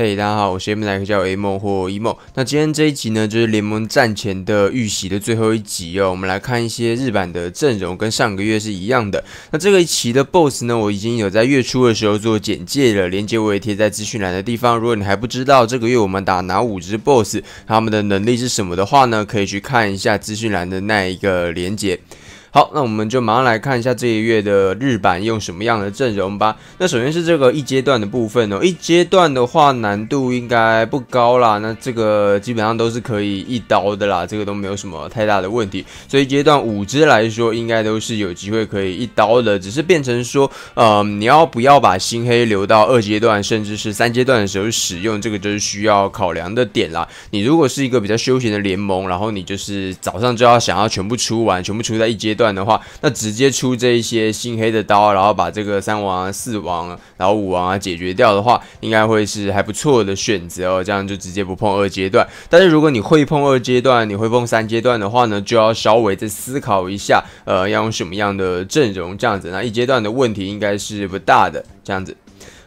嘿，大家好，我是 M 来叫 A 梦或 E 梦。那今天这一集呢，就是联盟战前的预习的最后一集哦。我们来看一些日版的阵容，跟上个月是一样的。那这个一期的 BOSS 呢，我已经有在月初的时候做简介了，连接我也贴在资讯栏的地方。如果你还不知道这个月我们打哪五只 BOSS，他们的能力是什么的话呢，可以去看一下资讯栏的那一个连接。好，那我们就马上来看一下这一月的日版用什么样的阵容吧。那首先是这个一阶段的部分哦，一阶段的话难度应该不高啦。那这个基本上都是可以一刀的啦，这个都没有什么太大的问题。所以阶段五只来说，应该都是有机会可以一刀的，只是变成说，呃，你要不要把新黑留到二阶段甚至是三阶段的时候使用，这个就是需要考量的点啦。你如果是一个比较休闲的联盟，然后你就是早上就要想要全部出完，全部出在一阶。段的话，那直接出这一些新黑的刀，然后把这个三王啊、四王啊、后五王啊解决掉的话，应该会是还不错的选择哦。这样就直接不碰二阶段。但是如果你会碰二阶段，你会碰三阶段的话呢，就要稍微再思考一下，呃，要用什么样的阵容这样子。那一阶段的问题应该是不大的，这样子。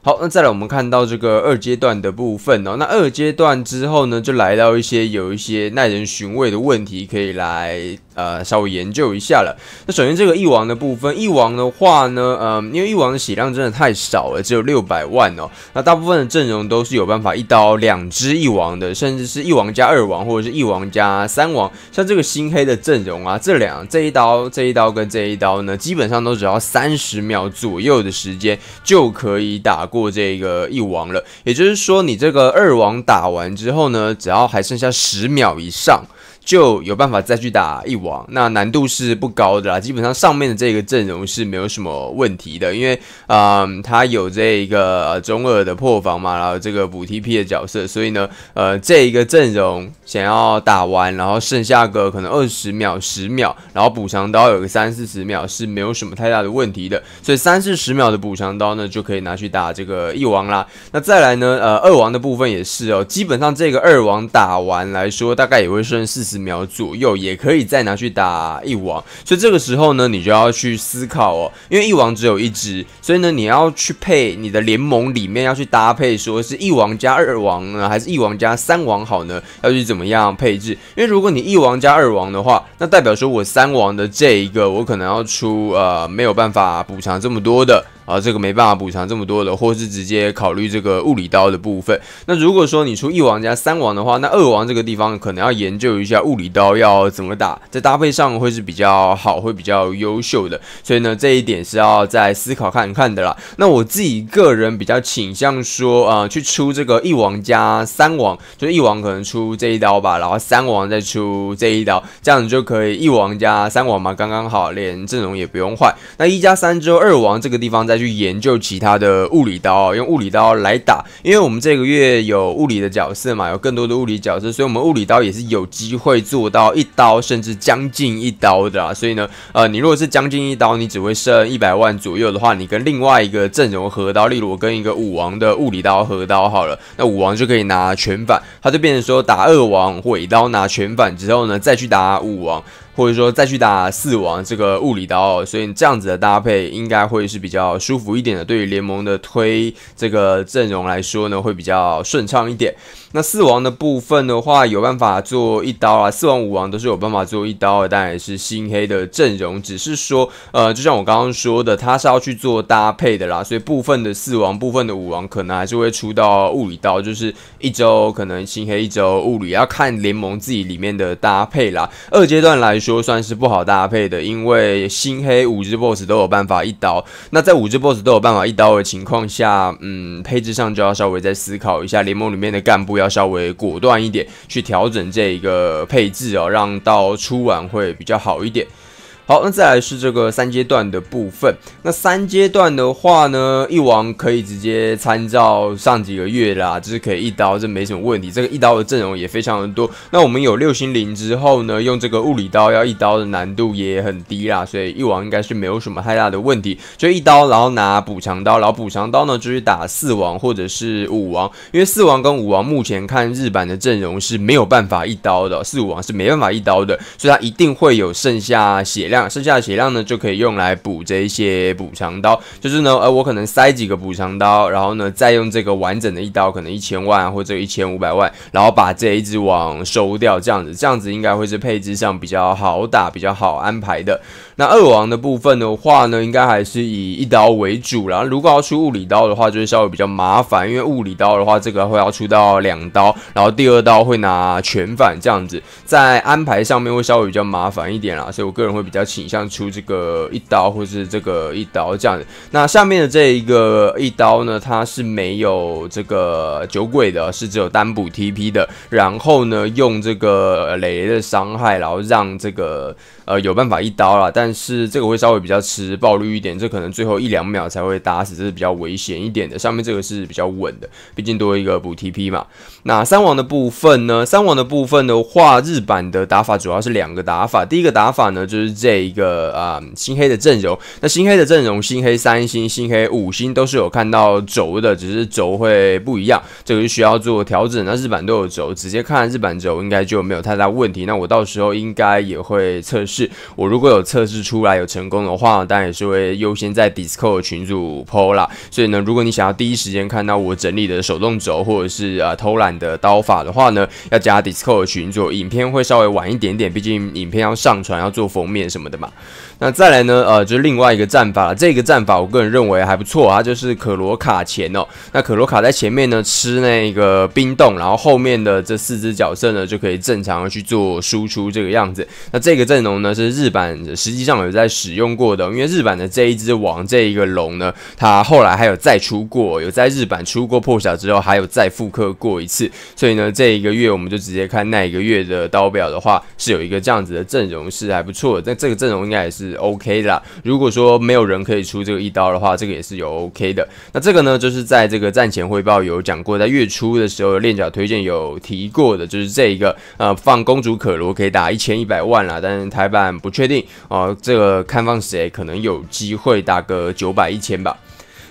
好，那再来我们看到这个二阶段的部分哦。那二阶段之后呢，就来到一些有一些耐人寻味的问题可以来。呃，稍微研究一下了。那首先这个翼王的部分，翼王的话呢，嗯，因为翼王的血量真的太少了，只有六百万哦。那大部分的阵容都是有办法一刀两只翼王的，甚至是一王加二王，或者是一王加三王。像这个新黑的阵容啊，这两这一刀、这一刀跟这一刀呢，基本上都只要三十秒左右的时间就可以打过这个翼王了。也就是说，你这个二王打完之后呢，只要还剩下十秒以上。就有办法再去打一王，那难度是不高的啦。基本上上面的这个阵容是没有什么问题的，因为嗯他有这一个中二的破防嘛，然后这个补 TP 的角色，所以呢，呃，这一个阵容想要打完，然后剩下个可能二十秒、十秒，然后补偿刀有个三四十秒是没有什么太大的问题的。所以三四十秒的补偿刀呢，就可以拿去打这个一王啦。那再来呢，呃，二王的部分也是哦，基本上这个二王打完来说，大概也会剩四十。秒左右也可以再拿去打一王，所以这个时候呢，你就要去思考哦，因为一王只有一只，所以呢，你要去配你的联盟里面要去搭配，说是一王加二王呢，还是一王加三王好呢？要去怎么样配置？因为如果你一王加二王的话，那代表说我三王的这一个我可能要出呃没有办法补偿这么多的。啊，这个没办法补偿这么多的，或是直接考虑这个物理刀的部分。那如果说你出一王加三王的话，那二王这个地方可能要研究一下物理刀要怎么打，在搭配上会是比较好，会比较优秀的。所以呢，这一点是要再思考看看的啦。那我自己个人比较倾向说，啊，去出这个一王加三王，就一王可能出这一刀吧，然后三王再出这一刀，这样子就可以一王加三王嘛，刚刚好，连阵容也不用换。那一加三之后，二王这个地方在。去研究其他的物理刀，用物理刀来打，因为我们这个月有物理的角色嘛，有更多的物理角色，所以我们物理刀也是有机会做到一刀甚至将近一刀的啦。所以呢，呃，你如果是将近一刀，你只会剩一百万左右的话，你跟另外一个阵容合刀，例如我跟一个武王的物理刀合刀好了，那武王就可以拿全反，他就变成说打二王毁刀拿全反之后呢，再去打武王。或者说再去打四王这个物理刀，所以你这样子的搭配应该会是比较舒服一点的。对于联盟的推这个阵容来说呢，会比较顺畅一点。那四王的部分的话，有办法做一刀啊，四王五王都是有办法做一刀的，但也是新黑的阵容，只是说呃，就像我刚刚说的，他是要去做搭配的啦，所以部分的四王部分的五王可能还是会出到物理刀，就是一周可能新黑一周物理，要看联盟自己里面的搭配啦。二阶段来。就算是不好搭配的，因为新黑五只 boss 都有办法一刀。那在五只 boss 都有办法一刀的情况下，嗯，配置上就要稍微再思考一下，联盟里面的干部要稍微果断一点，去调整这一个配置哦，让到初晚会比较好一点。好，那再来是这个三阶段的部分。那三阶段的话呢，一王可以直接参照上几个月啦，就是可以一刀，这没什么问题。这个一刀的阵容也非常的多。那我们有六星灵之后呢，用这个物理刀要一刀的难度也很低啦，所以一王应该是没有什么太大的问题，就一刀，然后拿补偿刀，然后补偿刀呢就是打四王或者是五王，因为四王跟五王目前看日版的阵容是没有办法一刀的，四五王是没办法一刀的，所以他一定会有剩下血量。剩下的血量呢，就可以用来补这一些补偿刀，就是呢，呃，我可能塞几个补偿刀，然后呢，再用这个完整的一刀，可能一千万或者一千五百万，然后把这一只网收掉，这样子，这样子应该会是配置上比较好打、比较好安排的。那二王的部分的话呢，应该还是以一刀为主啦。如果要出物理刀的话，就是稍微比较麻烦，因为物理刀的话，这个会要出到两刀，然后第二刀会拿全反这样子，在安排上面会稍微比较麻烦一点啦。所以我个人会比较倾向出这个一刀，或是这个一刀这样子。那下面的这一个一刀呢，它是没有这个酒鬼的，是只有单补 TP 的。然后呢，用这个雷雷的伤害，然后让这个呃有办法一刀了，但。但是这个会稍微比较吃暴率一点，这可能最后一两秒才会打死，这是比较危险一点的。上面这个是比较稳的，毕竟多一个补 TP 嘛。那三王的部分呢？三王的部分的话，日版的打法主要是两个打法。第一个打法呢，就是这一个啊新黑的阵容。那新黑的阵容，新黑三星、新黑五星都是有看到轴的，只是轴会不一样。这个是需要做调整。那日版都有轴，直接看日版轴应该就没有太大问题。那我到时候应该也会测试。我如果有测试。出来有成功的话，当然也是会优先在 Discord 群组 PO 啦。所以呢，如果你想要第一时间看到我整理的手动轴或者是啊偷懒的刀法的话呢，要加 Discord 群组。影片会稍微晚一点点，毕竟影片要上传，要做封面什么的嘛。那再来呢，呃，就是另外一个战法了。这个战法我个人认为还不错啊，就是可罗卡前哦。那可罗卡在前面呢吃那个冰冻，然后后面的这四只角色呢就可以正常去做输出这个样子。那这个阵容呢是日版，实际。像有在使用过的，因为日版的这一只王这一个龙呢，它后来还有再出过，有在日版出过破晓之后，还有再复刻过一次，所以呢，这一个月我们就直接看那一个月的刀表的话，是有一个这样子的阵容是还不错，那这个阵容应该也是 OK 的。如果说没有人可以出这个一刀的话，这个也是有 OK 的。那这个呢，就是在这个战前汇报有讲过，在月初的时候练脚推荐有提过的，就是这一个呃放公主可罗可以打一千一百万啦，但是台版不确定啊。这个看放谁，可能有机会打个九百一千吧。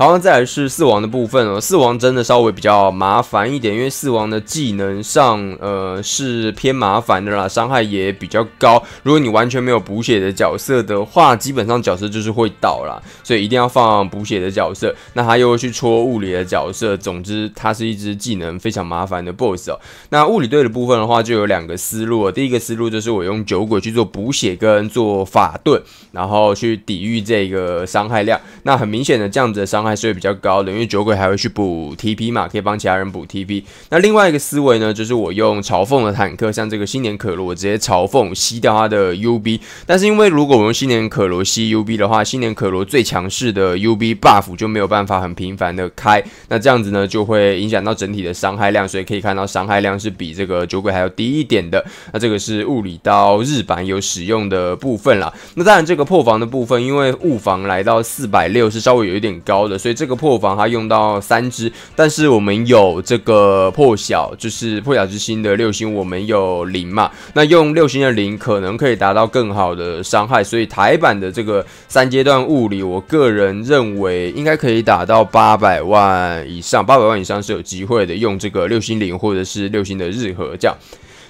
好，再来是四王的部分哦。四王真的稍微比较麻烦一点，因为四王的技能上，呃，是偏麻烦的啦，伤害也比较高。如果你完全没有补血的角色的话，基本上角色就是会倒啦，所以一定要放补血的角色。那他又会去戳物理的角色，总之他是一只技能非常麻烦的 BOSS 哦。那物理队的部分的话，就有两个思路。第一个思路就是我用酒鬼去做补血跟做法盾，然后去抵御这个伤害量。那很明显的，这样子的伤害。还是会比较高，的，因为酒鬼还会去补 TP 嘛，可以帮其他人补 TP。那另外一个思维呢，就是我用嘲讽的坦克，像这个新年可罗，直接嘲讽吸掉他的 UB。但是因为如果我用新年可罗吸 UB 的话，新年可罗最强势的 UB buff 就没有办法很频繁的开，那这样子呢就会影响到整体的伤害量，所以可以看到伤害量是比这个酒鬼还要低一点的。那这个是物理刀日版有使用的部分啦。那当然这个破防的部分，因为物防来到四百六是稍微有一点高的。所以这个破防它用到三只，但是我们有这个破晓，就是破晓之星的六星，我们有零嘛，那用六星的零可能可以达到更好的伤害。所以台版的这个三阶段物理，我个人认为应该可以打到八百万以上，八百万以上是有机会的。用这个六星零或者是六星的日和这样。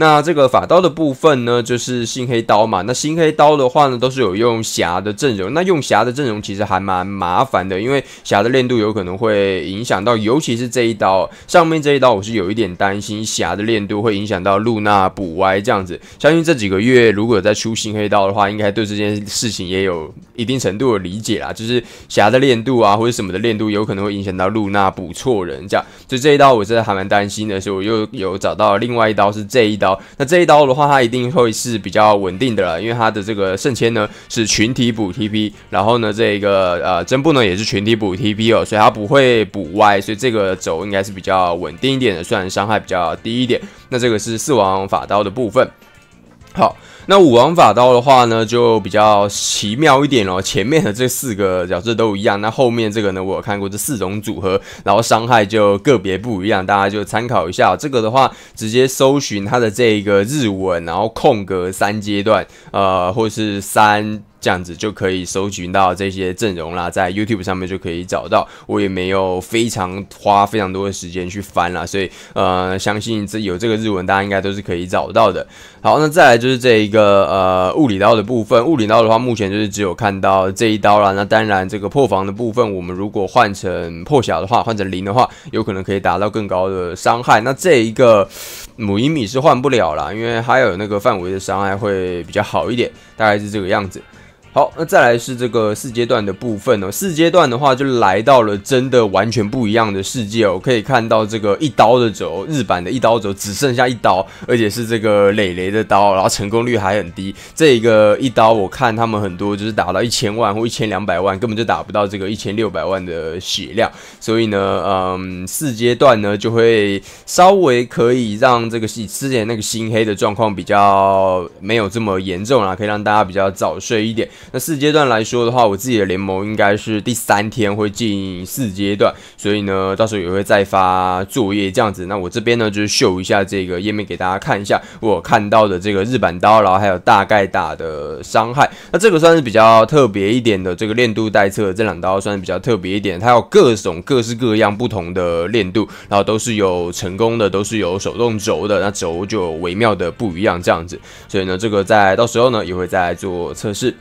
那这个法刀的部分呢，就是新黑刀嘛。那新黑刀的话呢，都是有用霞的阵容。那用霞的阵容其实还蛮麻烦的，因为霞的练度有可能会影响到，尤其是这一刀上面这一刀，我是有一点担心霞的练度会影响到露娜补歪这样子。相信这几个月如果再出新黑刀的话，应该对这件事情也有一定程度的理解啦，就是霞的练度啊或者什么的练度有可能会影响到露娜补错人这样。就这一刀我是还蛮担心的，所以我又有找到另外一刀是这一刀。那这一刀的话，它一定会是比较稳定的了，因为它的这个圣签呢是群体补 TP，然后呢这个呃针布呢也是群体补 TP 哦，所以它不会补歪，所以这个走应该是比较稳定一点的，虽然伤害比较低一点。那这个是四王法刀的部分，好。那武王法刀的话呢，就比较奇妙一点哦。前面的这四个角色都一样，那后面这个呢，我有看过这四种组合，然后伤害就个别不一样，大家就参考一下。这个的话，直接搜寻它的这个日文，然后空格三阶段，呃，或是三。这样子就可以搜寻到这些阵容啦，在 YouTube 上面就可以找到，我也没有非常花非常多的时间去翻了，所以呃，相信这有这个日文，大家应该都是可以找到的。好，那再来就是这一个呃物理刀的部分，物理刀的话，目前就是只有看到这一刀了。那当然，这个破防的部分，我们如果换成破晓的话，换成零的话，有可能可以达到更高的伤害。那这一个母婴米是换不了啦，因为它有那个范围的伤害会比较好一点，大概是这个样子。好，那再来是这个四阶段的部分哦。四阶段的话，就来到了真的完全不一样的世界哦。可以看到这个一刀的轴，日版的一刀轴只剩下一刀，而且是这个磊磊的刀，然后成功率还很低。这个一刀，我看他们很多就是打到一千万或一千两百万，根本就打不到这个一千六百万的血量。所以呢，嗯，四阶段呢就会稍微可以让这个之前那个心黑的状况比较没有这么严重啦，可以让大家比较早睡一点。那四阶段来说的话，我自己的联盟应该是第三天会进四阶段，所以呢，到时候也会再发作业这样子。那我这边呢，就是秀一下这个页面给大家看一下，我看到的这个日版刀，然后还有大概打的伤害。那这个算是比较特别一点的，这个练度待测这两刀算是比较特别一点，它有各种各式各样不同的练度，然后都是有成功的，都是有手动轴的，那轴就微妙的不一样这样子。所以呢，这个在到时候呢，也会再做测试。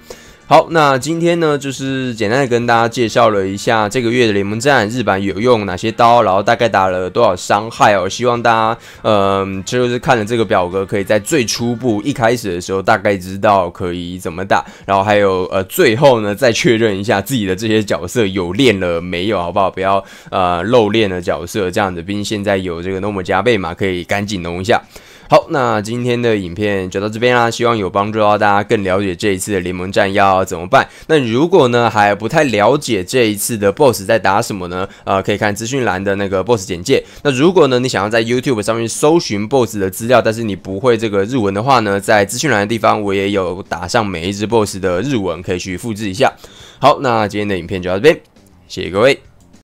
好，那今天呢，就是简单的跟大家介绍了一下这个月的联盟战日版有用哪些刀，然后大概打了多少伤害哦。希望大家，嗯，就是看了这个表格，可以在最初步一开始的时候大概知道可以怎么打，然后还有呃，最后呢再确认一下自己的这些角色有练了没有，好不好？不要呃漏练了角色，这样子，毕竟现在有这个诺姆加倍嘛，可以赶紧弄一下。好，那今天的影片就到这边啦。希望有帮助到大家更了解这一次的联盟战要怎么办。那如果呢还不太了解这一次的 BOSS 在打什么呢？呃，可以看资讯栏的那个 BOSS 简介。那如果呢你想要在 YouTube 上面搜寻 BOSS 的资料，但是你不会这个日文的话呢，在资讯栏的地方我也有打上每一只 BOSS 的日文，可以去复制一下。好，那今天的影片就到这边，谢谢各位。